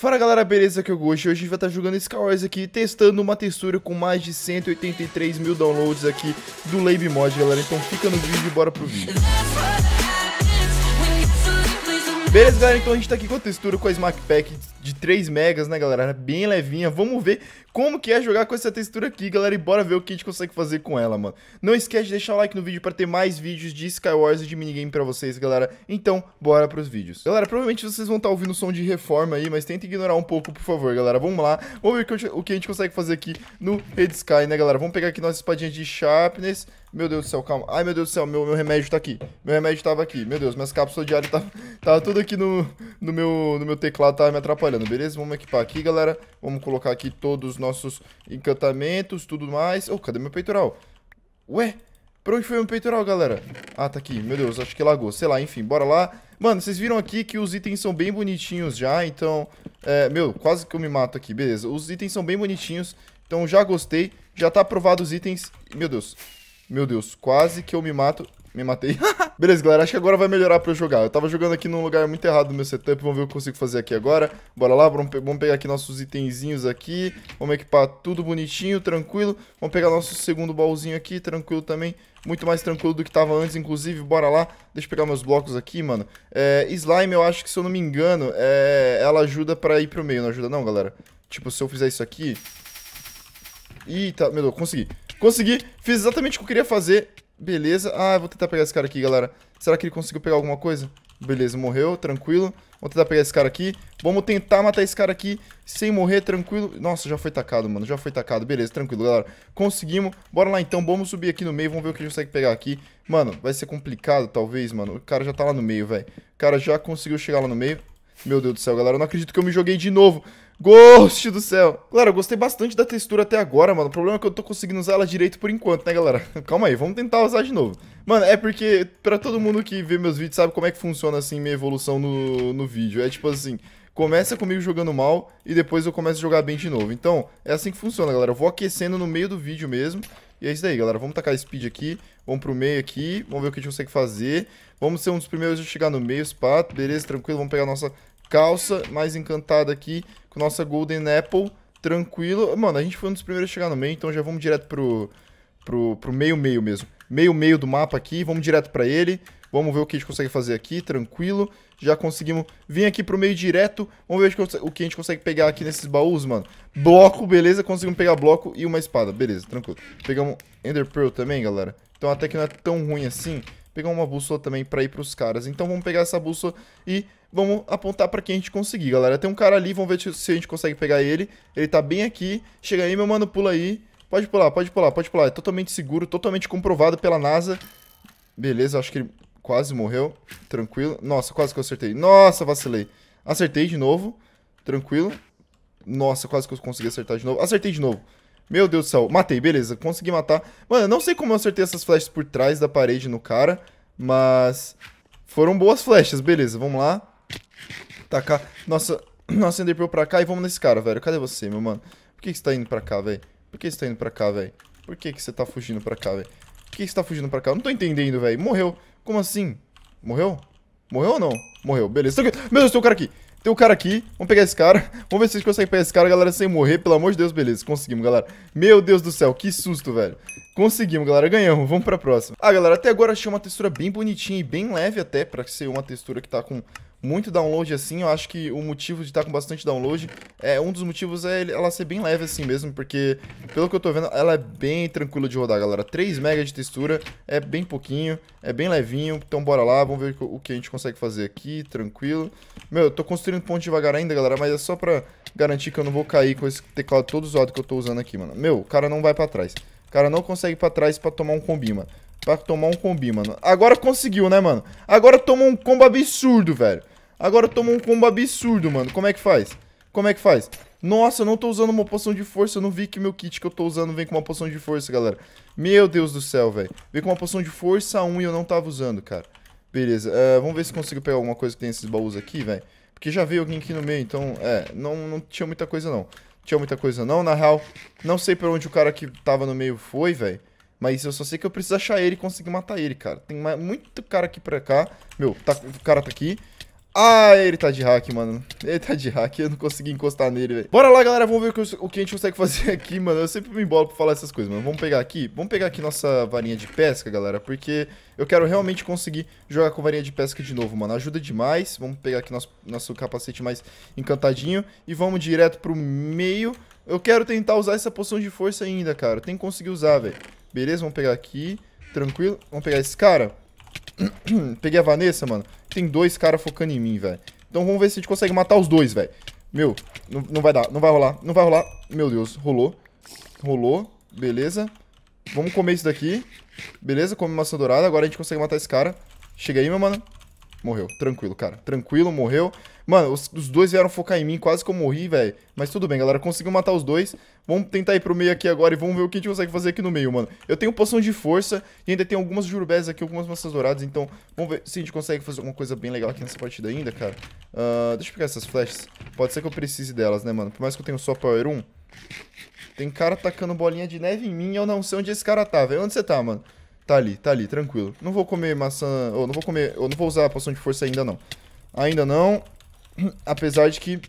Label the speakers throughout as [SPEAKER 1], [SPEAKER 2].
[SPEAKER 1] Fala galera, beleza? Aqui é o Goshi hoje a gente vai estar tá jogando Skywars aqui, testando uma textura com mais de 183 mil downloads aqui do Lab Mod, galera. Então fica no vídeo e bora pro vídeo. Beleza, galera? Então a gente tá aqui com a textura com a Smack Pack de 3 megas, né, galera? Era bem levinha. Vamos ver como que é jogar com essa textura aqui, galera. E bora ver o que a gente consegue fazer com ela, mano. Não esquece de deixar o like no vídeo para ter mais vídeos de Skywars e de minigame pra vocês, galera. Então, bora pros vídeos. Galera, provavelmente vocês vão estar tá ouvindo o som de reforma aí, mas tenta ignorar um pouco, por favor, galera. Vamos lá. Vamos ver o que a gente consegue fazer aqui no Red Sky, né, galera? Vamos pegar aqui nossa espadinha de Sharpness. Meu Deus do céu, calma. Ai, meu Deus do céu, meu, meu remédio tá aqui. Meu remédio tava aqui. Meu Deus, minhas cápsulas diárias tava, tá, tava tudo aqui no, no, meu, no meu teclado, tava me atrapalhando trabalhando, beleza? Vamos equipar aqui, galera. Vamos colocar aqui todos os nossos encantamentos, tudo mais. Oh, cadê meu peitoral? Ué? Pra onde foi meu peitoral, galera? Ah, tá aqui. Meu Deus, acho que lagou. Sei lá, enfim, bora lá. Mano, vocês viram aqui que os itens são bem bonitinhos já, então... É, meu, quase que eu me mato aqui, beleza. Os itens são bem bonitinhos, então já gostei. Já tá aprovado os itens. Meu Deus. Meu Deus, quase que eu me mato. Me matei. Beleza, galera, acho que agora vai melhorar pra eu jogar. Eu tava jogando aqui num lugar muito errado no meu setup, vamos ver o que eu consigo fazer aqui agora. Bora lá, vamos, pe vamos pegar aqui nossos itenzinhos aqui, vamos equipar tudo bonitinho, tranquilo. Vamos pegar nosso segundo baúzinho aqui, tranquilo também. Muito mais tranquilo do que tava antes, inclusive, bora lá. Deixa eu pegar meus blocos aqui, mano. É, slime, eu acho que, se eu não me engano, é, ela ajuda pra ir pro meio, não ajuda não, galera? Tipo, se eu fizer isso aqui... Eita, tá, meu Deus, consegui. Consegui, fiz exatamente o que eu queria fazer Beleza. Ah, vou tentar pegar esse cara aqui, galera. Será que ele conseguiu pegar alguma coisa? Beleza, morreu, tranquilo. Vou tentar pegar esse cara aqui. Vamos tentar matar esse cara aqui sem morrer, tranquilo. Nossa, já foi tacado, mano. Já foi tacado. Beleza, tranquilo, galera. Conseguimos. Bora lá, então. Vamos subir aqui no meio. Vamos ver o que a gente consegue pegar aqui. Mano, vai ser complicado, talvez, mano. O cara já tá lá no meio, velho. O cara já conseguiu chegar lá no meio. Meu Deus do céu, galera. Eu não acredito que eu me joguei de novo. Ghost do céu. Claro, eu gostei bastante da textura até agora, mano. O problema é que eu tô conseguindo usar ela direito por enquanto, né, galera? Calma aí, vamos tentar usar de novo. Mano, é porque pra todo mundo que vê meus vídeos sabe como é que funciona, assim, minha evolução no, no vídeo. É tipo assim, começa comigo jogando mal e depois eu começo a jogar bem de novo. Então, é assim que funciona, galera. Eu vou aquecendo no meio do vídeo mesmo. E é isso aí, galera. Vamos tacar speed aqui. Vamos pro meio aqui. Vamos ver o que a gente consegue fazer. Vamos ser um dos primeiros a chegar no meio, pá. Beleza, tranquilo. Vamos pegar a nossa calça, mais encantada aqui com nossa Golden Apple, tranquilo. Mano, a gente foi um dos primeiros a chegar no meio, então já vamos direto pro pro meio-meio mesmo. Meio-meio do mapa aqui, vamos direto pra ele. Vamos ver o que a gente consegue fazer aqui, tranquilo. Já conseguimos vir aqui pro meio direto. Vamos ver o que a gente consegue pegar aqui nesses baús, mano. Bloco, beleza. Conseguimos pegar bloco e uma espada. Beleza, tranquilo. Pegamos Ender Pearl também, galera. Então até que não é tão ruim assim pegar uma bússola também pra ir pros caras. Então vamos pegar essa bússola e vamos apontar pra quem a gente conseguir, galera. Tem um cara ali, vamos ver se a gente consegue pegar ele. Ele tá bem aqui. Chega aí, meu mano, pula aí. Pode pular, pode pular, pode pular. É totalmente seguro, totalmente comprovado pela NASA. Beleza, acho que ele quase morreu. Tranquilo. Nossa, quase que eu acertei. Nossa, vacilei. Acertei de novo. Tranquilo. Nossa, quase que eu consegui acertar de novo. Acertei de novo. Meu Deus do céu. Matei, beleza. Consegui matar. Mano, eu não sei como eu acertei essas flechas por trás da parede no cara. Mas... Foram boas flechas, beleza. Vamos lá. Tacar. Tá nossa, nossa Enderpearl pra cá e vamos nesse cara, velho. Cadê você, meu mano? Por que, que você tá indo pra cá, velho? Por que você tá indo pra cá, velho? Por que, que você tá fugindo pra cá, velho? Por que, que você tá fugindo pra cá? Eu não tô entendendo, velho. Morreu. Como assim? Morreu? Morreu ou não? Morreu, beleza. Meu Deus, tem um cara aqui. Tem um cara aqui. Vamos pegar esse cara. Vamos ver se a gente consegue pegar esse cara, galera, sem morrer. Pelo amor de Deus, beleza. Conseguimos, galera. Meu Deus do céu, que susto, velho. Conseguimos, galera. Ganhamos. Vamos pra próxima. Ah, galera, até agora achei uma textura bem bonitinha e bem leve até, pra ser uma textura que tá com muito download assim, eu acho que o motivo de estar tá com bastante download é um dos motivos é ela ser bem leve assim mesmo, porque pelo que eu tô vendo, ela é bem tranquila de rodar, galera. 3 MB de textura é bem pouquinho, é bem levinho. Então bora lá, vamos ver o que a gente consegue fazer aqui, tranquilo. Meu, eu tô construindo ponte devagar ainda, galera, mas é só pra garantir que eu não vou cair com esse teclado todo zoado que eu tô usando aqui, mano. Meu, o cara não vai pra trás. O cara não consegue ir pra trás pra tomar um combi, mano. Pra tomar um combi, mano. Agora conseguiu, né, mano? Agora tomou um combo absurdo, velho. Agora tomou um combo absurdo, mano. Como é que faz? Como é que faz? Nossa, eu não tô usando uma poção de força. Eu não vi que meu kit que eu tô usando vem com uma poção de força, galera. Meu Deus do céu, velho. Vem com uma poção de força 1 e eu não tava usando, cara. Beleza. Uh, vamos ver se consigo pegar alguma coisa que tem esses baús aqui, velho. Porque já veio alguém aqui no meio, então... É, não, não tinha muita coisa, não. Tinha muita coisa, não. Na real, não sei pra onde o cara que tava no meio foi, velho. Mas eu só sei que eu preciso achar ele e conseguir matar ele, cara. Tem muito cara aqui pra cá. Meu, tá, o cara tá aqui. Ah, ele tá de hack, mano. Ele tá de hack, eu não consegui encostar nele, velho. Bora lá, galera, vamos ver o que a gente consegue fazer aqui, mano. Eu sempre me embolo pra falar essas coisas, mano. Vamos pegar aqui, vamos pegar aqui nossa varinha de pesca, galera, porque eu quero realmente conseguir jogar com varinha de pesca de novo, mano. Ajuda demais. Vamos pegar aqui nosso, nosso capacete mais encantadinho e vamos direto pro meio. Eu quero tentar usar essa poção de força ainda, cara. Tem que conseguir usar, velho. Beleza, vamos pegar aqui, tranquilo. Vamos pegar esse cara. Peguei a Vanessa, mano. Tem dois caras focando em mim, velho. Então vamos ver se a gente consegue matar os dois, velho. Meu, não, não vai dar, não vai rolar, não vai rolar. Meu Deus, rolou. Rolou, beleza. Vamos comer isso daqui. Beleza, come maçã dourada. Agora a gente consegue matar esse cara. Chega aí, meu mano. Morreu. Tranquilo, cara. Tranquilo, morreu. Mano, os, os, dois vieram focar em mim, quase que eu morri, velho. Mas tudo bem, galera. Conseguiu matar os dois. Vamos tentar ir pro meio aqui agora e vamos ver o que a gente consegue fazer aqui no meio, mano. Eu tenho poção de força e ainda tem algumas jurubés aqui, algumas maçãs douradas. Então, vamos ver se a gente consegue fazer alguma coisa bem legal aqui nessa partida ainda, cara. Uh, deixa eu pegar essas flechas. Pode ser que eu precise delas, né, mano? Por mais que eu tenha só Power 1. Tem cara tacando bolinha de neve em mim e eu não sei onde esse cara tá, velho. Onde você tá, mano? Tá ali, tá ali, tranquilo. Não vou comer maçã... Ou não vou comer... Ou não vou usar a poção de força ainda, não. Ainda não. Apesar de que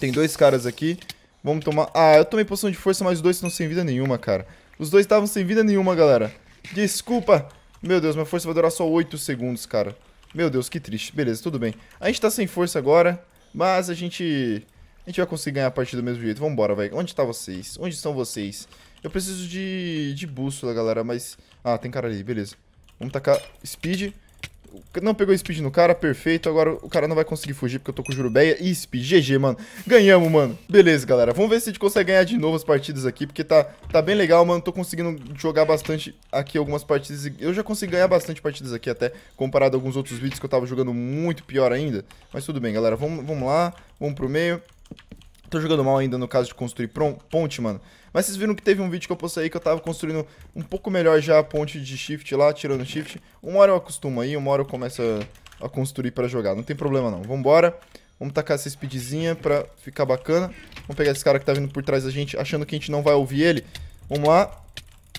[SPEAKER 1] tem dois caras aqui. Vamos tomar... Ah, eu tomei poção de força, mas os dois estão sem vida nenhuma, cara. Os dois estavam sem vida nenhuma, galera. Desculpa. Meu Deus, minha força vai durar só 8 segundos, cara. Meu Deus, que triste. Beleza, tudo bem. A gente tá sem força agora, mas a gente... A gente vai conseguir ganhar a partida do mesmo jeito. Vambora, velho. Onde tá vocês? Onde estão vocês? Eu preciso de, de bússola, galera, mas... Ah, tem cara ali, beleza. Vamos tacar speed. Não pegou speed no cara, perfeito. Agora o cara não vai conseguir fugir porque eu tô com Jurubeia e speed. GG, mano. Ganhamos, mano. Beleza, galera. Vamos ver se a gente consegue ganhar de novo as partidas aqui, porque tá, tá bem legal, mano. Tô conseguindo jogar bastante aqui algumas partidas. Eu já consegui ganhar bastante partidas aqui até, comparado a alguns outros vídeos que eu tava jogando muito pior ainda. Mas tudo bem, galera. Vamos, vamos lá. Vamos pro meio. Tô jogando mal ainda no caso de construir ponte, mano. Mas vocês viram que teve um vídeo que eu postei aí que eu tava construindo um pouco melhor já a ponte de shift lá, tirando shift. Uma hora eu acostumo aí, uma hora eu começo a, a construir pra jogar. Não tem problema não. Vambora. Vamos tacar essa speedzinha pra ficar bacana. Vamos pegar esse cara que tá vindo por trás da gente, achando que a gente não vai ouvir ele. Vamos lá.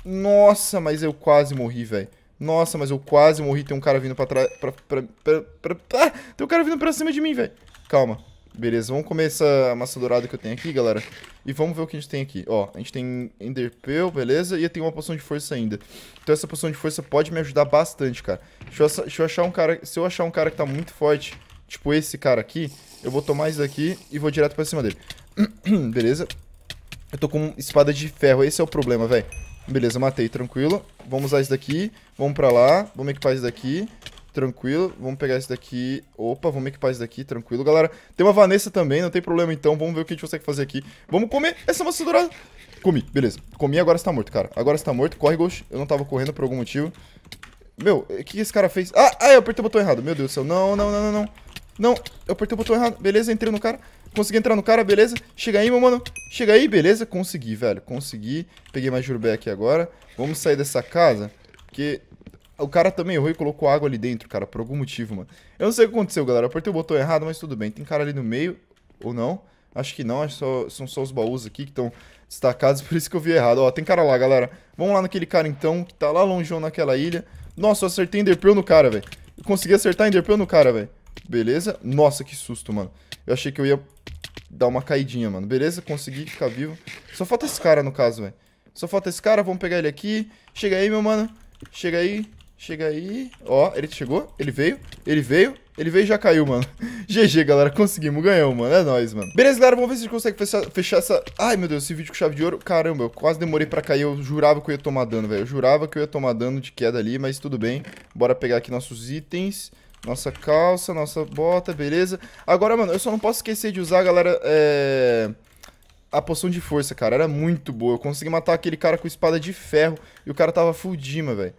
[SPEAKER 1] Nossa, mas eu quase morri, velho. Nossa, mas eu quase morri. Tem um cara vindo pra trás... Pra, pra, pra, pra, pra, ah, tem um cara vindo pra cima de mim, velho. Calma. Beleza, vamos comer essa massa dourada que eu tenho aqui, galera. E vamos ver o que a gente tem aqui. Ó, a gente tem Enderpearl, beleza? E eu tenho uma poção de força ainda. Então essa poção de força pode me ajudar bastante, cara. Deixa eu, deixa eu achar um cara... Se eu achar um cara que tá muito forte, tipo esse cara aqui, eu vou tomar isso daqui e vou direto pra cima dele. beleza? Eu tô com espada de ferro, esse é o problema, velho. Beleza, matei, tranquilo. Vamos usar isso daqui, vamos pra lá, vamos equipar isso daqui. Tranquilo, vamos pegar esse daqui. Opa, vamos equipar esse daqui, tranquilo. Galera, tem uma Vanessa também, não tem problema então. Vamos ver o que a gente consegue fazer aqui. Vamos comer essa maçã dourada. Comi, beleza. Comi, agora está morto, cara. Agora está morto. Corre, Ghost. Eu não estava correndo por algum motivo. Meu, o que esse cara fez? Ah, ah, eu apertei o botão errado. Meu Deus do céu. Não, não, não, não, não. Não, eu apertei o botão errado. Beleza, entrei no cara. Consegui entrar no cara, beleza. Chega aí, meu mano. Chega aí, beleza. Consegui, velho. Consegui. Peguei mais jurubé aqui agora. Vamos sair dessa casa. Porque o cara também errou e colocou água ali dentro, cara, por algum motivo, mano. Eu não sei o que aconteceu, galera. Eu apertei o botão errado, mas tudo bem. Tem cara ali no meio, ou não? Acho que não, acho só, são só os baús aqui que estão destacados, por isso que eu vi errado. Ó, tem cara lá, galera. Vamos lá naquele cara, então, que tá lá longeão naquela ilha. Nossa, eu acertei Enderpearl no cara, velho. consegui acertar Enderpearl no cara, velho. Beleza? Nossa, que susto, mano. Eu achei que eu ia dar uma caidinha, mano. Beleza? Consegui ficar vivo. Só falta esse cara, no caso, velho. Só falta esse cara, vamos pegar ele aqui. Chega aí, meu mano. Chega aí. Chega aí. Ó, ele chegou, ele veio, ele veio, ele veio e já caiu, mano. GG, galera, conseguimos, ganhamos, mano. É nóis, mano. Beleza, galera, vamos ver se a gente consegue fechar, fechar, essa... Ai, meu Deus, esse vídeo com chave de ouro. Caramba, eu quase demorei pra cair, eu jurava que eu ia tomar dano, velho. Eu jurava que eu ia tomar dano de queda ali, mas tudo bem. Bora pegar aqui nossos itens... Nossa calça, nossa bota, beleza. Agora, mano, eu só não posso esquecer de usar, galera, é a poção de força, cara, era muito boa. Eu consegui matar aquele cara com espada de ferro e o cara tava full Dima, velho.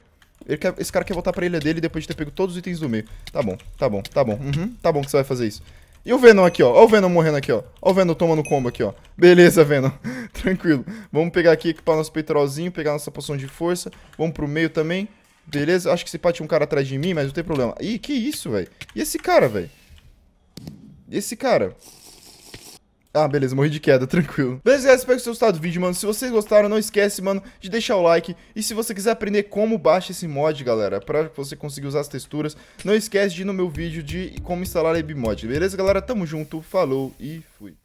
[SPEAKER 1] Quer, esse cara quer voltar pra ilha dele depois de ter pego todos os itens do meio. Tá bom, tá bom, tá bom. Uhum, tá bom que você vai fazer isso. E o Venom aqui, ó. Ó o Venom morrendo aqui, ó. Ó o Venom tomando combo aqui, ó. Beleza, Venom. Tranquilo. Vamos pegar aqui, equipar nosso peitoralzinho, pegar nossa poção de força. Vamos pro meio também. Beleza? Acho que se pá um cara atrás de mim, mas não tem problema. Ih, que isso, velho? E esse cara, velho? Esse cara? Ah, beleza, morri de queda, tranquilo. Beleza, galera, espero que vocês gostado do vídeo, mano. Se vocês gostaram, não esquece, mano, de deixar o like. E se você quiser aprender como baixa esse mod, galera, pra você conseguir usar as texturas, não esquece de ir no meu vídeo de como instalar a Ebmod. Beleza, galera? Tamo junto, falou e fui.